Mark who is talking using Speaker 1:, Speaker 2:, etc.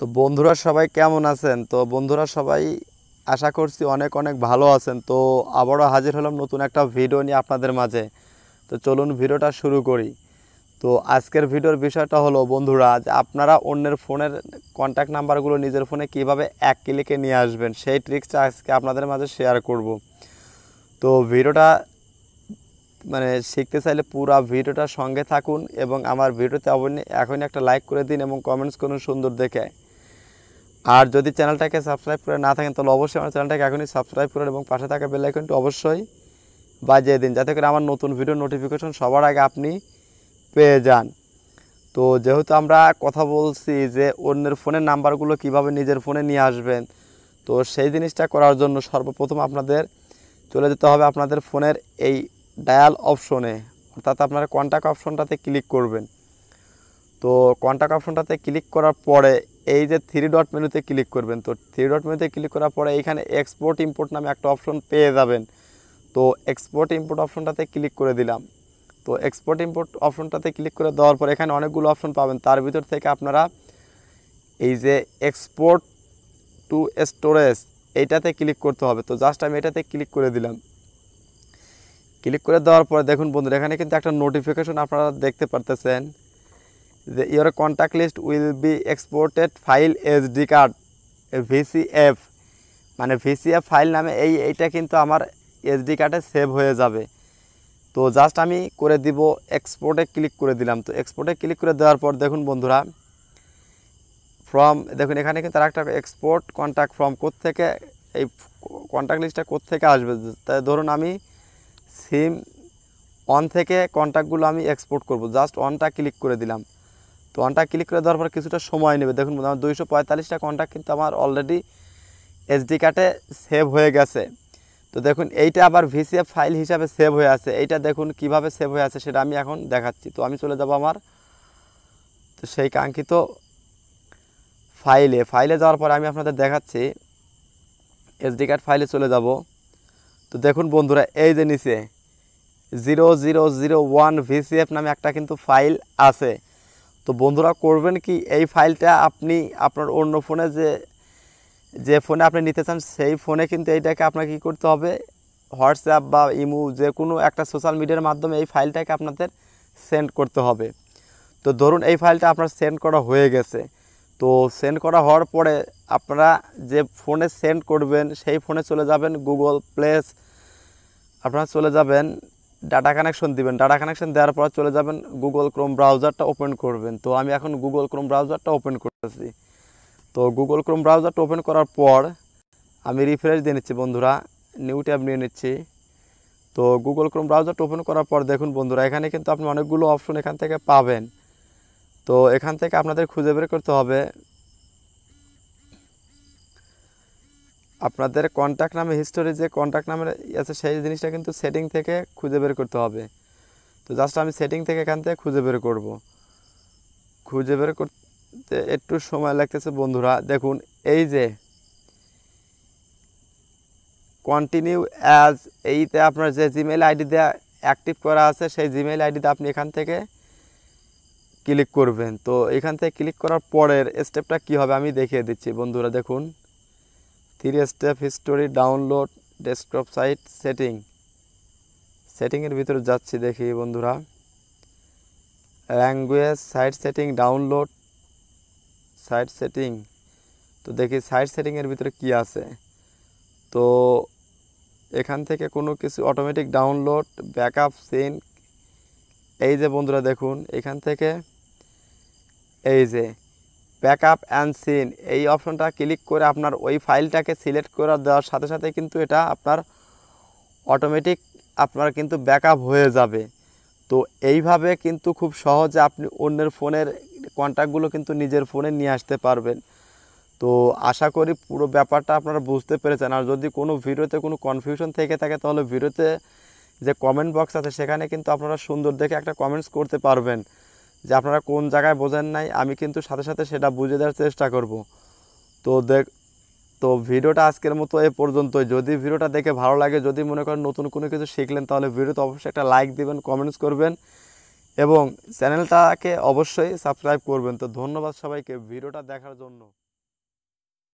Speaker 1: তো বন্ধুরা সবাই কেমন আছেন তো বন্ধুরা সবাই আশা করছি অনেক অনেক ভালো আছেন তো আবারও হাজির হলাম নতুন একটা ভিডিও নিয়ে আপনাদের মাঝে তো চলুন ভিডিওটা শুরু করি তো আজকের ভিডিওর বিষয়টা হলো বন্ধুরা যে আপনারা অন্যের ফোনের কন্ট্যাক্ট নাম্বারগুলো নিজের ফোনে কিভাবে এক ক্লিকে নিয়ে আসবেন সেই ট্রিক্সটা আজকে আপনাদের মাঝে শেয়ার করব তো ভিডিওটা মানে শিখতে চাইলে পুরো ভিডিওটা সঙ্গে থাকুন এবং আমার ভিডিওতে অবশ্যই এখনই একটা লাইক করে দিন এবং কমেন্টস করুন সুন্দর দেখে আর যদি চ্যানেলটাকে সাবস্ক্রাইব করে না থাকেন তাহলে অবশ্যই আমার চ্যানেলটাকে এখনই সাবস্ক্রাইব করুন এবং পাশে থাকা বেল আইকনটি অবশ্যই বাজিয়ে দিন যাতে করে আমার নতুন ভিডিও নোটিফিকেশন সবার আগে আপনি পেয়ে যান তো যেহেতু আমরা কথা বলছি যে অন্যের ফোনের নাম্বারগুলো কিভাবে নিজের ফোনে নিয়ে আসবেন তো সেই জিনিসটা করার জন্য সর্বপ্রথম আপনাদের চলে যেতে হবে আপনাদের ফোনের এই ডায়াল অপশনে অর্থাৎ আপনারা কন্ট্যাক্ট অপশনটাতে ক্লিক করবেন তো কন্ট্যাক্ট অপশনটাতে ক্লিক করার পরে এই যে থ্রি ডট মেনুতে ক্লিক করবেন তো থ্রি ডট মেনুতে ক্লিক করার পরে এখানে এক্সপোর্ট ইম্পোর্ট নামে একটা অপশন পেয়ে যাবেন তো এক্সপোর্ট ইম্পোর্ট অপশনটাতে ক্লিক করে দিলাম তো এক্সপোর্ট ইম্পোর্ট অপশনটাতে ক্লিক করে দেওয়ার পর এখানে অনেকগুলো অপশন পাবেন তার ভিতর থেকে আপনারা এই যে এক্সপোর্ট টু স্টোরেজ এইটাতে ক্লিক করতে হবে তো জাস্ট আমি এটাতে ক্লিক করে দিলাম ক্লিক করে দেওয়ার পরে দেখুন বন্ধুরা এখানে কিন্তু একটা নোটিফিকেশন আপনারা দেখতে পারতেছেন the, contact list will be exported file S D card VCF মানে ভিসিএফ ফাইল নামে এই এইটা কিন্তু আমার এস ডি কার্ডে সেভ হয়ে যাবে তো জাস্ট আমি করে দিব এক্সপোর্টে ক্লিক করে দিলাম তো এক্সপোর্টে ক্লিক করে দেওয়ার পর দেখুন বন্ধুরা ফর্ম দেখুন এখানে কিন্তু একটা এক্সপোর্ট কন্ট্যাক্ট ফর্ম থেকে এই কন্ট্যাক্ট লিস্টটা থেকে আসবে তাই ধরুন আমি সিম অন থেকে কন্ট্যাক্টগুলো আমি এক্সপোর্ট করব জাস্ট অনটা ক্লিক করে দিলাম তো কন্ট্যাক্ট ক্লিক করে দেওয়ার পর কিছুটা সময় নেবে দেখুন আমার দুইশো পঁয়তাল্লিশটা কন্ট্যাক্ট কিন্তু আমার অলরেডি এসডি কার্ডে সেভ হয়ে গেছে তো দেখুন এইটা আবার ভিসিএফ ফাইল হিসাবে সেভ হয়ে আছে এইটা দেখুন কিভাবে সেভ হয়ে আছে সেটা আমি এখন দেখাচ্ছি তো আমি চলে যাব আমার তো সেই কাঙ্ক্ষিত ফাইলে ফাইলে যাওয়ার পরে আমি আপনাদের দেখাচ্ছি এসডি কার্ড ফাইলে চলে যাব তো দেখুন বন্ধুরা এই যে নিচে zero zero zero one VCF নামে একটা কিন্তু ফাইল আছে তো বন্ধুরা করবেন কি এই ফাইলটা আপনি আপনার অন্য ফোনে যে যে ফোনে আপনি নিতে চান সেই ফোনে কিন্তু এইটাকে আপনাকে কী করতে হবে হোয়াটসঅ্যাপ বা ইমু যে কোনো একটা সোশ্যাল মিডিয়ার মাধ্যমে এই ফাইলটাকে আপনাদের সেন্ড করতে হবে তো ধরুন এই ফাইলটা আপনার সেন্ড করা হয়ে গেছে তো সেন্ড করা হওয়ার পরে আপনারা যে ফোনে সেন্ড করবেন সেই ফোনে চলে যাবেন গুগল প্লেস আপনারা চলে যাবেন ডাটা কানেকশন দিবেন ডাটা কানেকশন দেওয়ার পর চলে যাবেন গুগল ক্রোম ব্রাউজারটা ওপেন করবেন তো আমি এখন গুগল ক্রোম ব্রাউজারটা ওপেন করতেছি তো গুগল ক্রোম ব্রাউজারটা ওপেন করার পর আমি রিফ্রেশ দিয়ে নিচ্ছি বন্ধুরা নিউ ট্যাব নিয়ে নিচ্ছি তো গুগল ক্রোম ব্রাউজারটা ওপেন করার পর দেখুন বন্ধুরা এখানে কিন্তু আপনি অনেকগুলো অপশন এখান থেকে পাবেন তো এখান থেকে আপনাদের খুঁজে বের করতে হবে আপনাদের কন্ট্যাক্ট নামে হিস্টোরি যে কন্ট্যাক্ট নামে আছে সেই জিনিসটা কিন্তু সেটিং থেকে খুঁজে বের করতে হবে তো জাস্ট আমি সেটিং থেকে এখান থেকে খুঁজে বের করব। খুঁজে বের করতে একটু সময় লাগতেছে বন্ধুরা দেখুন এই যে কন্টিনিউ অ্যাজ এইতে আপনার যে জিমেল আইডি দেওয়া অ্যাক্টিভ করা আছে সেই জিমেল আইডিতে আপনি এখান থেকে ক্লিক করবেন তো এখান থেকে ক্লিক করার পরের স্টেপটা কি হবে আমি দেখিয়ে দিচ্ছি বন্ধুরা দেখুন three step history download desktop site setting সেটিংয়ের ভিতরে যাচ্ছি দেখি বন্ধুরা language site setting download site setting তো দেখি সাইট সেটিংয়ের ভিতরে কি আছে তো এখান থেকে কোনো কিছু অটোমেটিক ডাউনলোড ব্যাকআপ সিন এই যে বন্ধুরা দেখুন এখান থেকে এই যে ব্যাকআপ অ্যান্ড সিন এই অপশনটা ক্লিক করে আপনার ওই ফাইলটাকে সিলেক্ট করে দেওয়ার সাথে সাথে কিন্তু এটা আপনার অটোমেটিক আপনার কিন্তু ব্যাক হয়ে যাবে তো এইভাবে কিন্তু খুব সহজে আপনি অন্যের ফোনের কন্ট্যাক্টগুলো কিন্তু নিজের ফোনে নিয়ে আসতে পারবেন তো আশা করি পুরো ব্যাপারটা আপনারা বুঝতে পেরেছেন আর যদি কোনো ভিডিওতে কোনো কনফিউশন থেকে থাকে তাহলে ভিডিওতে যে কমেন্ট বক্স আছে সেখানে কিন্তু আপনারা সুন্দর দেখে একটা কমেন্টস করতে পারবেন যে আপনারা কোন জায়গায় বোঝেন নাই আমি কিন্তু সাথে সাথে সেটা বুঝে দেওয়ার চেষ্টা করব তো দেখ তো ভিডিওটা আজকের মতো এ পর্যন্তই যদি ভিডিওটা দেখে ভালো লাগে যদি মনে করেন নতুন কোনো কিছু শিখলেন তাহলে ভিডিওতে অবশ্যই একটা লাইক দেবেন কমেন্টস করবেন এবং চ্যানেলটাকে অবশ্যই সাবস্ক্রাইব করবেন তো ধন্যবাদ সবাইকে ভিডিওটা দেখার জন্য